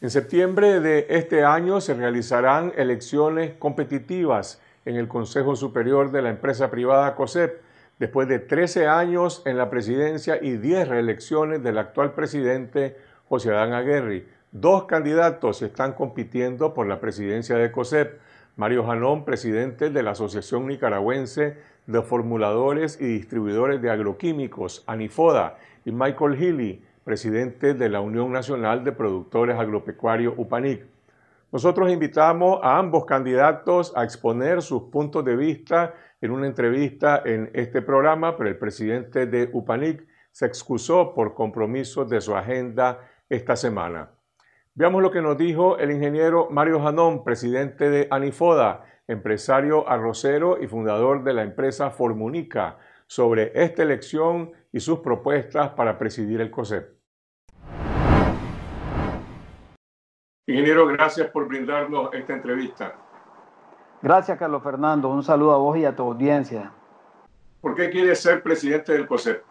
En septiembre de este año se realizarán elecciones competitivas en el Consejo Superior de la empresa privada COSEP, después de 13 años en la presidencia y 10 reelecciones del actual presidente José Adán Aguerri. Dos candidatos están compitiendo por la presidencia de COSEP. Mario Janón, presidente de la Asociación Nicaragüense de formuladores y distribuidores de agroquímicos, ANIFODA, y Michael Healy, presidente de la Unión Nacional de Productores Agropecuarios, UPANIC. Nosotros invitamos a ambos candidatos a exponer sus puntos de vista en una entrevista en este programa, pero el presidente de UPANIC se excusó por compromisos de su agenda esta semana. Veamos lo que nos dijo el ingeniero Mario Janón, presidente de ANIFODA, empresario arrocero y fundador de la empresa Formunica, sobre esta elección y sus propuestas para presidir el COSEP. Ingeniero, gracias por brindarnos esta entrevista. Gracias, Carlos Fernando. Un saludo a vos y a tu audiencia. ¿Por qué quieres ser presidente del COSEP?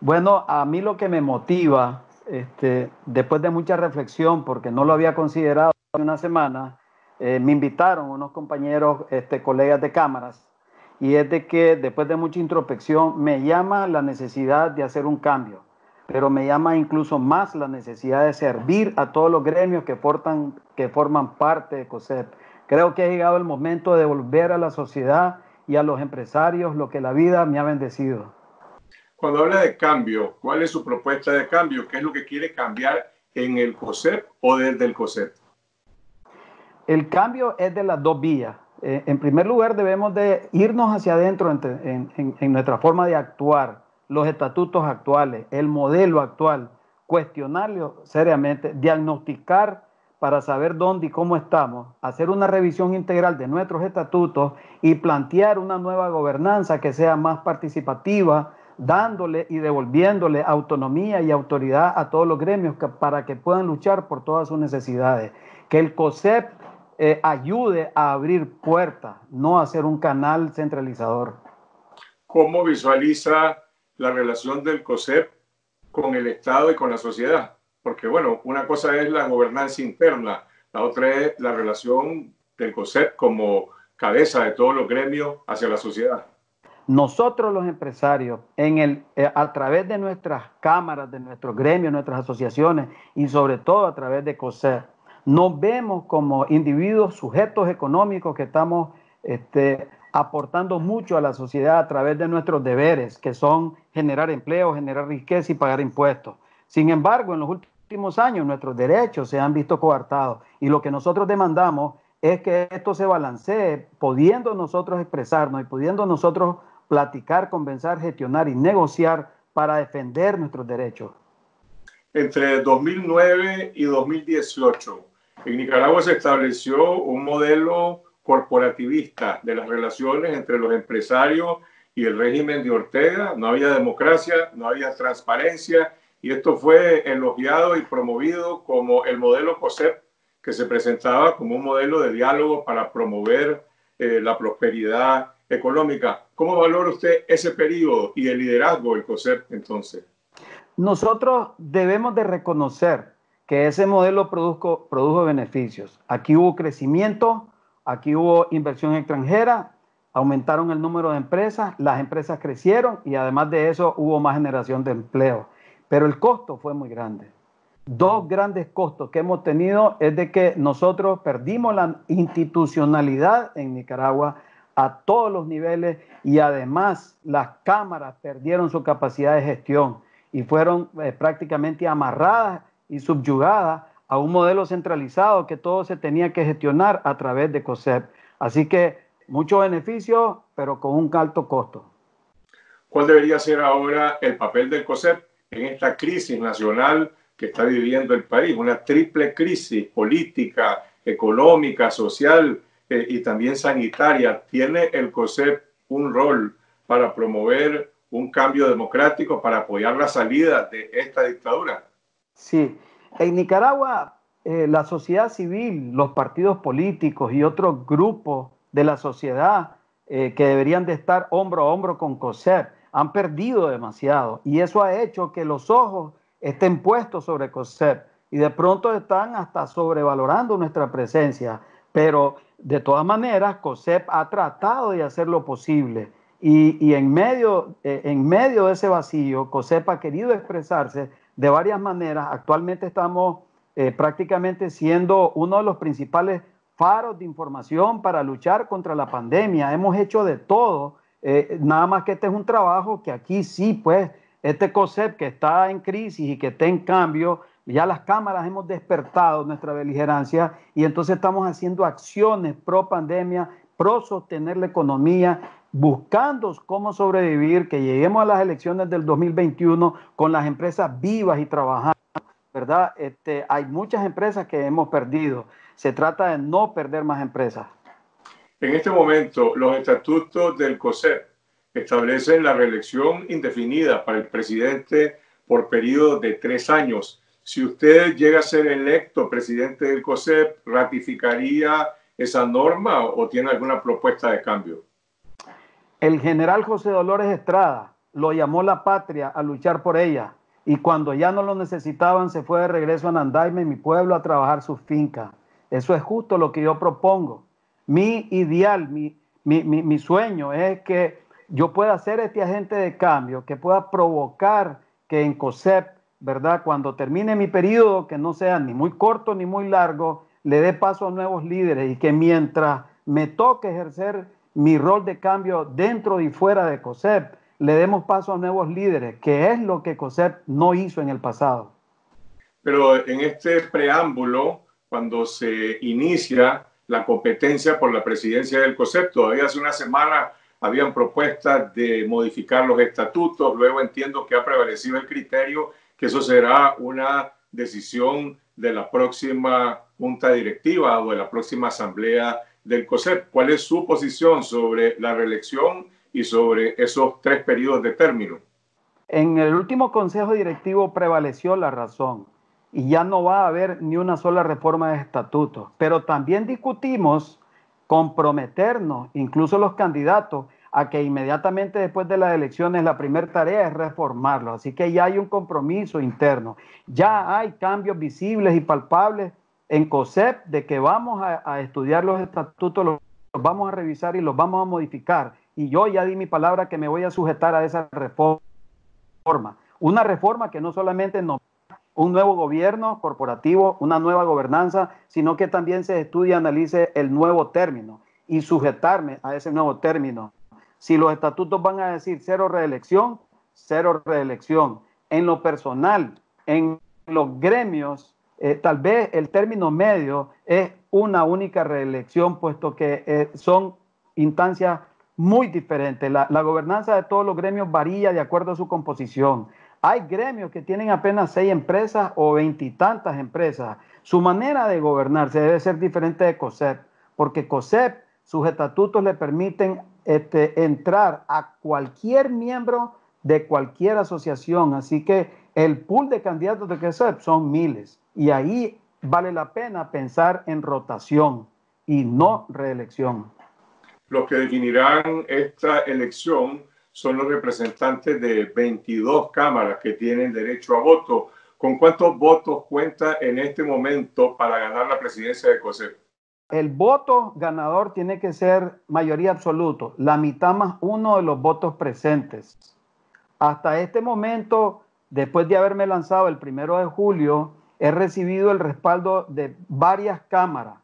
Bueno, a mí lo que me motiva, este, después de mucha reflexión, porque no lo había considerado hace una semana, eh, me invitaron unos compañeros, este, colegas de cámaras, y es de que después de mucha introspección me llama la necesidad de hacer un cambio, pero me llama incluso más la necesidad de servir a todos los gremios que, que forman parte de COSEP. Creo que ha llegado el momento de devolver a la sociedad y a los empresarios lo que la vida me ha bendecido. Cuando habla de cambio, ¿cuál es su propuesta de cambio? ¿Qué es lo que quiere cambiar en el COSEP o desde el COSEP? el cambio es de las dos vías. Eh, en primer lugar, debemos de irnos hacia adentro en, nuestra forma de actuar, los estatutos actuales, el modelo actual, cuestionarlo seriamente, diagnosticar para saber dónde y cómo estamos, hacer una revisión integral de nuestros estatutos y plantear una nueva gobernanza que sea más participativa, dándole y devolviéndole autonomía y autoridad a todos los gremios para que puedan luchar por todas sus necesidades. Que el COSEP eh, ayude a abrir puertas, no a ser un canal centralizador. ¿Cómo visualiza la relación del COSEP con el Estado y con la sociedad? Porque bueno, una cosa es la gobernanza interna, la otra es la relación del COSEP como cabeza de todos los gremios hacia la sociedad. Nosotros los empresarios, en el, eh, a través de nuestras cámaras, de nuestros gremios, nuestras asociaciones y sobre todo a través de COSEP, nos vemos como individuos sujetos económicos que estamos este, aportando mucho a la sociedad a través de nuestros deberes, que son generar empleo, generar riqueza y pagar impuestos. Sin embargo, en los últimos años nuestros derechos se han visto coartados y lo que nosotros demandamos es que esto se balancee, pudiendo nosotros expresarnos y pudiendo nosotros platicar, convencer, gestionar y negociar para defender nuestros derechos. Entre 2009 y 2018, en Nicaragua se estableció un modelo corporativista de las relaciones entre los empresarios y el régimen de Ortega. No había democracia, no había transparencia y esto fue elogiado y promovido como el modelo COSEP, que se presentaba como un modelo de diálogo para promover eh, la prosperidad económica. ¿Cómo valora usted ese periodo y el liderazgo del COSEP entonces? Nosotros debemos de reconocer que ese modelo produjo, beneficios. Aquí hubo crecimiento, aquí hubo inversión extranjera, aumentaron el número de empresas, las empresas crecieron y además de eso hubo más generación de empleo. Pero el costo fue muy grande. Dos grandes costos que hemos tenido es de que nosotros perdimos la institucionalidad en Nicaragua a todos los niveles y además las cámaras perdieron su capacidad de gestión y fueron eh, prácticamente amarradas y subyugada a un modelo centralizado que todo se tenía que gestionar a través de COSEP. Así que muchos beneficio pero con un alto costo. ¿Cuál debería ser ahora el papel del COSEP en esta crisis nacional que está viviendo el país? Una triple crisis política, económica, social eh, y también sanitaria. ¿Tiene el COSEP un rol para promover un cambio democrático, para apoyar la salida de esta dictadura? Sí, en Nicaragua eh, la sociedad civil, los partidos políticos y otros grupos de la sociedad eh, que deberían de estar hombro a hombro con COSEP han perdido demasiado y eso ha hecho que los ojos estén puestos sobre COSEP y de pronto están hasta sobrevalorando nuestra presencia, pero de todas maneras COSEP ha tratado de hacer lo posible. Y, en, medio, eh, en medio de ese vacío, COSEP ha querido expresarse de varias maneras. Actualmente estamos eh, prácticamente siendo uno de los principales faros de información para luchar contra la pandemia. Hemos hecho de todo, eh, nada más que este es un trabajo que aquí sí, pues, este COSEP que está en crisis y que está en cambio, ya las cámaras hemos despertado nuestra beligerancia y entonces estamos haciendo acciones pro pandemia, pro sostener la economía buscando cómo sobrevivir, que lleguemos a las elecciones del 2021 con las empresas vivas y trabajando, ¿verdad? Este, hay muchas empresas que hemos perdido. Se trata de no perder más empresas. En este momento, los estatutos del COSEP establecen la reelección indefinida para el presidente por periodo de tres años. Si usted llega a ser electo presidente del COSEP, ¿ratificaría esa norma o tiene alguna propuesta de cambio? El general José Dolores Estrada lo llamó la patria a luchar por ella y cuando ya no lo necesitaban se fue de regreso a Nandaime, mi pueblo, a trabajar su fincas. Eso es justo lo que yo propongo. Mi ideal, mi, mi, sueño es que yo pueda ser este agente de cambio, que pueda provocar que en COSEP, ¿verdad? Cuando termine mi periodo, que no sea ni muy corto ni muy largo, le dé paso a nuevos líderes y que mientras me toque ejercer mi rol de cambio dentro y fuera de COSEP, le demos paso a nuevos líderes, que es lo que COSEP no hizo en el pasado. Pero en este preámbulo, cuando se inicia la competencia por la presidencia del COSEP, todavía hace una semana habían propuestas de modificar los estatutos, luego entiendo que ha prevalecido el criterio que eso será una decisión de la próxima junta directiva o de la próxima asamblea del COSEP, cuál es su posición sobre la reelección y sobre esos tres periodos de término. En el último Consejo Directivo prevaleció la razón y ya no va a haber ni una sola reforma de estatutos, pero también discutimos comprometernos, incluso los candidatos, a que inmediatamente después de las elecciones la primera tarea es reformarlo. Así que ya hay un compromiso interno, ya hay cambios visibles y palpables en COSEP de que vamos a, estudiar los estatutos, los, vamos a revisar y los vamos a modificar. Y yo ya di mi palabra que me voy a sujetar a esa reforma. Una reforma que no solamente nos un nuevo gobierno corporativo, una nueva gobernanza, sino que también se estudie y analice el nuevo término y sujetarme a ese nuevo término. Si los estatutos van a decir cero reelección, cero reelección. En lo personal, en los gremios eh, tal vez el término medio es una única reelección, puesto que eh, son instancias muy diferentes. La, gobernanza de todos los gremios varía de acuerdo a su composición. Hay gremios que tienen apenas seis empresas o veintitantas empresas. Su manera de gobernarse debe ser diferente de COSEP, porque COSEP, sus estatutos le permiten este, entrar a cualquier miembro de cualquier asociación. Así que el pool de candidatos de COSEP son miles. Y ahí vale la pena pensar en rotación y no reelección. Los que definirán esta elección son los representantes de 22 cámaras que tienen derecho a voto. ¿Con cuántos votos cuenta en este momento para ganar la presidencia de COSEP? El voto ganador tiene que ser mayoría absoluta, la mitad más uno de los votos presentes. Hasta este momento, después de haberme lanzado el primero de julio, he recibido el respaldo de varias cámaras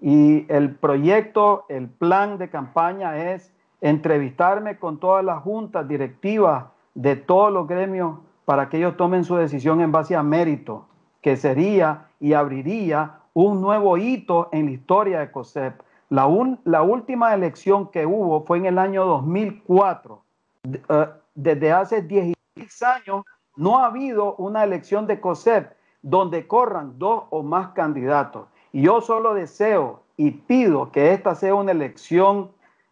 y el proyecto, el plan de campaña es entrevistarme con todas las juntas directivas de todos los gremios para que ellos tomen su decisión en base a mérito, que sería y abriría un nuevo hito en la historia de COSEP. La, última elección que hubo fue en el año 2004. Eh, desde hace 16 años no ha habido una elección de COSEP donde corran dos o más candidatos. Y yo solo deseo y pido que esta sea una elección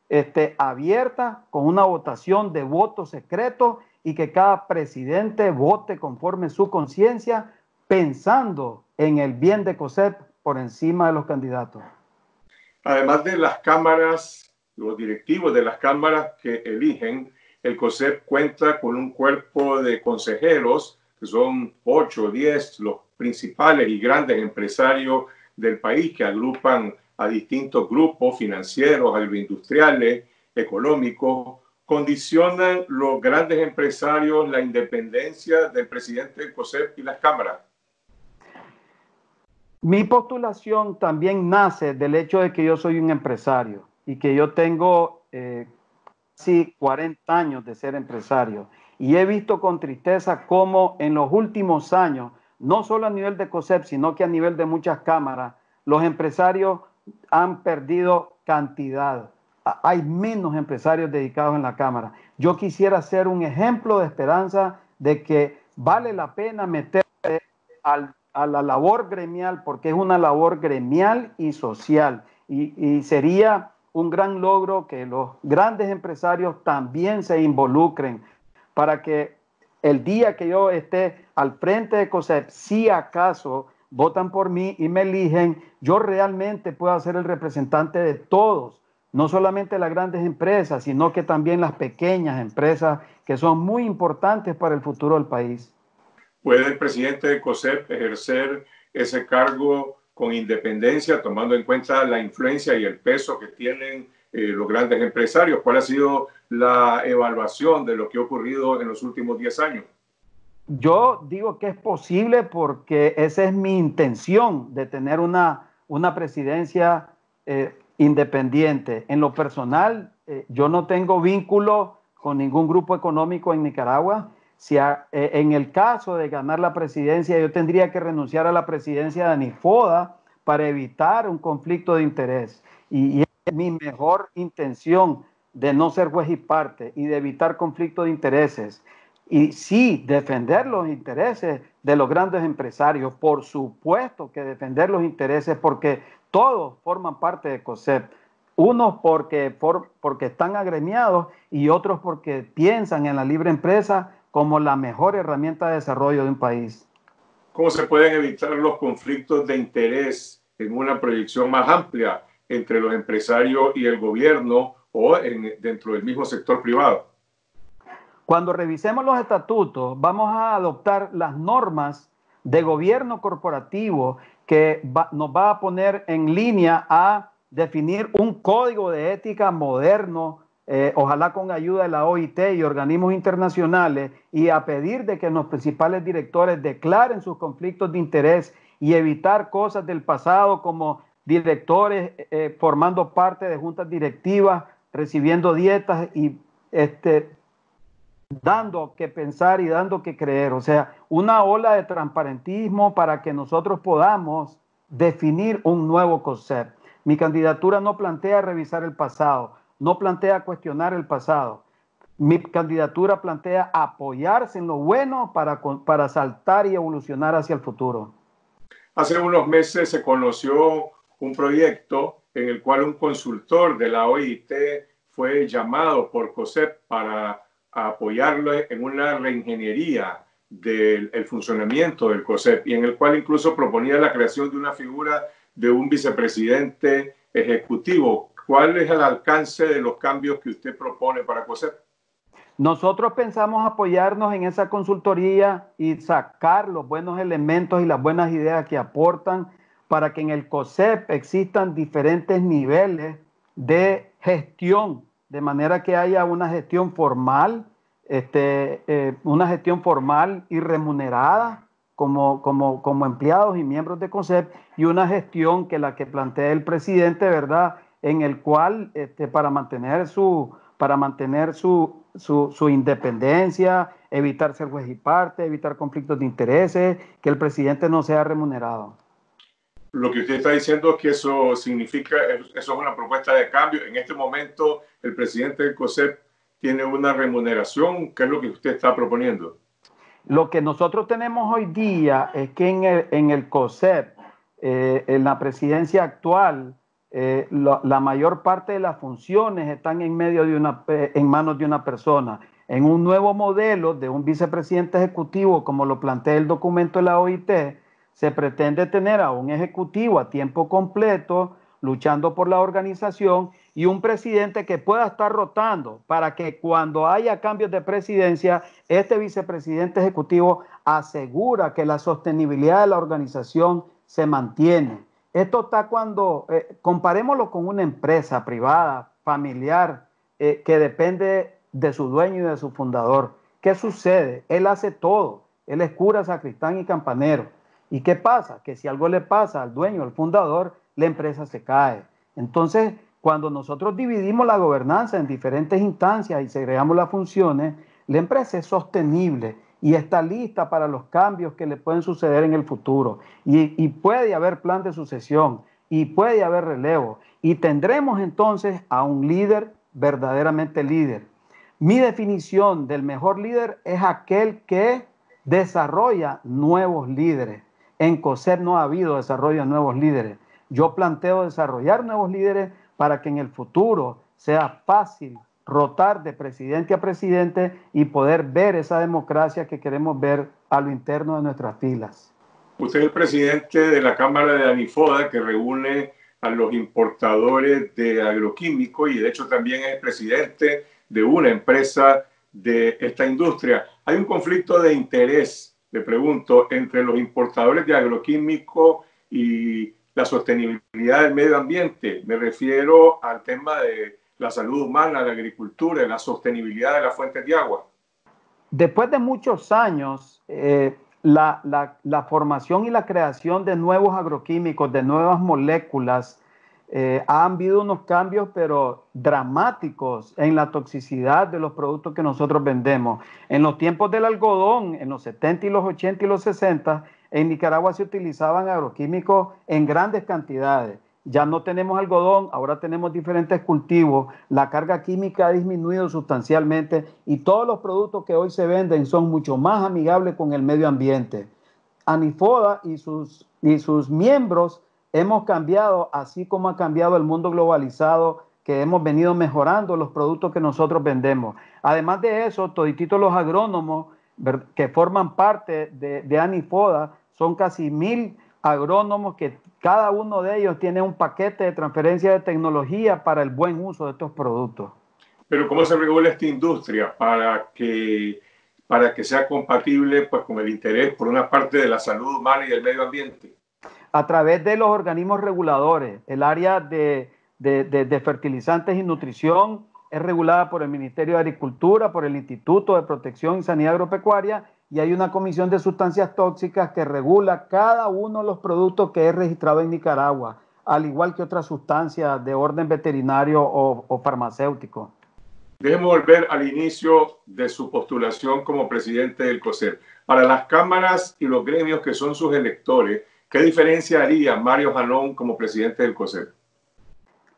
este, abierta, con una votación de voto secreto y que cada presidente vote conforme su conciencia, pensando en el bien de COSEP por encima de los candidatos. Además de las cámaras, los directivos de las cámaras que eligen, el COSEP cuenta con un cuerpo de consejeros que son 8 o 10 los principales y grandes empresarios del país que agrupan a distintos grupos financieros, agroindustriales, económicos, condicionan los grandes empresarios la independencia del presidente José COSEP y las cámaras. Mi postulación también nace del hecho de que yo soy un empresario y que yo tengo eh, casi 40 años de ser empresario y he visto con tristeza cómo en los últimos años, no solo a nivel de COSEP, sino que a nivel de muchas cámaras, los empresarios han perdido cantidad. Hay menos empresarios dedicados en la Cámara. Yo quisiera ser un ejemplo de esperanza de que vale la pena meter a la labor gremial, porque es una labor gremial y social. y sería un gran logro que los grandes empresarios también se involucren para que el día que yo esté al frente de COSEP, si acaso votan por mí y me eligen, yo realmente pueda ser el representante de todos, no solamente las grandes empresas, sino que también las pequeñas empresas que son muy importantes para el futuro del país. ¿Puede el presidente de COSEP ejercer ese cargo con independencia, tomando en cuenta la influencia y el peso que tienen eh, los grandes empresarios? ¿Cuál ha sido la evaluación de lo que ha ocurrido en los últimos 10 años? Yo digo que es posible porque esa es mi intención de tener una, una presidencia eh, independiente. En lo personal, eh, yo no tengo vínculo con ningún grupo económico en Nicaragua. Si eh, en el caso de ganar la presidencia, yo tendría que renunciar a la presidencia de Anifoda para evitar un conflicto de interés. Y, y es mi mejor intención de no ser juez y parte y de evitar conflictos de intereses y sí defender los intereses de los grandes empresarios, por supuesto que defender los intereses porque todos forman parte de COSEP, unos porque, porque están agremiados y otros porque piensan en la libre empresa como la mejor herramienta de desarrollo de un país. ¿Cómo se pueden evitar los conflictos de interés en una proyección más amplia entre los empresarios y el gobierno o dentro del mismo sector privado. Cuando revisemos los estatutos, vamos a adoptar las normas de gobierno corporativo que nos va a poner en línea a definir un código de ética moderno, eh, ojalá con ayuda de la OIT y organismos internacionales, y a pedir de que los principales directores declaren sus conflictos de interés y evitar cosas del pasado como directores eh, eh, formando parte de juntas directivas recibiendo dietas y este, dando que pensar y dando que creer. O sea, una ola de transparentismo para que nosotros podamos definir un nuevo concepto. Mi candidatura no plantea revisar el pasado, no plantea cuestionar el pasado. Mi candidatura plantea apoyarse en lo bueno para, para saltar y evolucionar hacia el futuro. Hace unos meses se conoció un proyecto en el cual un consultor de la OIT fue llamado por COSEP para apoyarlo en una reingeniería del funcionamiento del COSEP y en el cual incluso proponía la creación de una figura de un vicepresidente ejecutivo. ¿Cuál es el alcance de los cambios que usted propone para COSEP? Nosotros pensamos apoyarnos en esa consultoría y sacar los buenos elementos y las buenas ideas que aportan para que en el COSEP existan diferentes niveles de gestión, de manera que haya una gestión formal, este, eh, una gestión formal y remunerada como, empleados y miembros de COSEP y una gestión que la que plantea el presidente, ¿verdad? En el cual, este, para mantener su, para mantener su, independencia, evitar ser juez y parte, evitar conflictos de intereses, que el presidente no sea remunerado lo que usted está diciendo es que eso significa, eso es una propuesta de cambio. En este momento, el presidente del COSEP tiene una remuneración. ¿Qué es lo que usted está proponiendo? Lo que nosotros tenemos hoy día es que en el, COSEP, eh, en la presidencia actual, eh, la, mayor parte de las funciones están en, medio de eh, en manos de una persona. En un nuevo modelo de un vicepresidente ejecutivo, como lo plantea el documento de la OIT, se pretende tener a un ejecutivo a tiempo completo luchando por la organización y un presidente que pueda estar rotando para que cuando haya cambios de presidencia, este vicepresidente ejecutivo asegura que la sostenibilidad de la organización se mantiene. Esto está cuando, eh, comparémoslo con una empresa privada, familiar, eh, que depende de su dueño y de su fundador. ¿Qué sucede? Él hace todo. Él es cura, sacristán y campanero ¿Y qué pasa? Que si algo le pasa al dueño, al fundador, la empresa se cae. Entonces, cuando nosotros dividimos la gobernanza en diferentes instancias y segregamos las funciones, la empresa es sostenible y está lista para los cambios que le pueden suceder en el futuro. Y, y puede haber plan de sucesión y puede haber relevo. Y tendremos entonces a un líder verdaderamente líder. Mi definición del mejor líder es aquel que desarrolla nuevos líderes en COSEP no ha habido desarrollo de nuevos líderes. Yo planteo desarrollar nuevos líderes para que en el futuro sea fácil rotar de presidente a presidente y poder ver esa democracia que queremos ver a lo interno de nuestras filas. Usted es el presidente de la Cámara de Anifoda que reúne a los importadores de agroquímicos y de hecho también es presidente de una empresa de esta industria. Hay un conflicto de interés le pregunto, entre los importadores de agroquímicos y la sostenibilidad del medio ambiente, me refiero al tema de la salud humana, la agricultura, la sostenibilidad de las fuentes de agua. Después de muchos años, eh, la formación y la creación de nuevos agroquímicos, de nuevas moléculas, eh, han habido unos cambios, pero dramáticos, en la toxicidad de los productos que nosotros vendemos. En los tiempos del algodón, en los 70 y los 80 y los 60, en Nicaragua se utilizaban agroquímicos en grandes cantidades. Ya no tenemos algodón, ahora tenemos diferentes cultivos, la carga química ha disminuido sustancialmente y todos los productos que hoy se venden son mucho más amigables con el medio ambiente. Anifoda y sus, y sus miembros hemos cambiado, así como ha cambiado el mundo globalizado, que hemos venido mejorando los productos que nosotros vendemos. Además de eso, toditos los agrónomos que forman parte de, Anifoda, son casi mil agrónomos que cada uno de ellos tiene un paquete de transferencia de tecnología para el buen uso de estos productos. Pero ¿cómo se regula esta industria para que, para que sea compatible pues, con el interés, por una parte, de la salud humana y del medio ambiente? a través de los organismos reguladores. El área de, fertilizantes y nutrición es regulada por el Ministerio de Agricultura, por el Instituto de Protección y Sanidad Agropecuaria y hay una comisión de sustancias tóxicas que regula cada uno de los productos que es registrado en Nicaragua, al igual que otras sustancias de orden veterinario o, o farmacéutico. Dejemos volver al inicio de su postulación como presidente del COSER. Para las cámaras y los gremios que son sus electores, ¿Qué diferencia haría Mario Jalón como presidente del COSEP?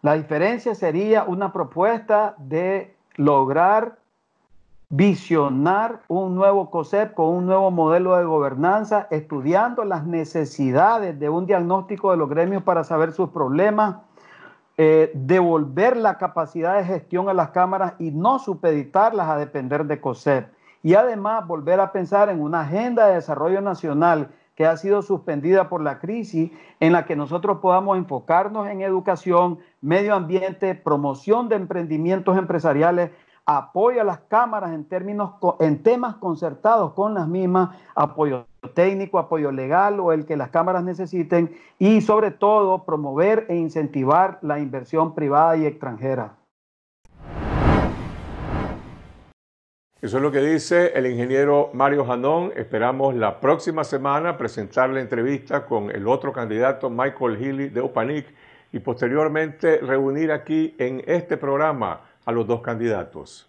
La diferencia sería una propuesta de lograr visionar un nuevo COSEP con un nuevo modelo de gobernanza, estudiando las necesidades de un diagnóstico de los gremios para saber sus problemas, eh, devolver la capacidad de gestión a las cámaras y no supeditarlas a depender de COSEP. Y además volver a pensar en una agenda de desarrollo nacional que ha sido suspendida por la crisis, en la que nosotros podamos enfocarnos en educación, medio ambiente, promoción de emprendimientos empresariales, apoyo a las cámaras en términos temas concertados con las mismas, apoyo técnico, apoyo legal o el que las cámaras necesiten y sobre todo promover e incentivar la inversión privada y extranjera. Eso es lo que dice el ingeniero Mario Janón. Esperamos la próxima semana presentar la entrevista con el otro candidato, Michael Healy de Upanic, y posteriormente reunir aquí en este programa a los dos candidatos.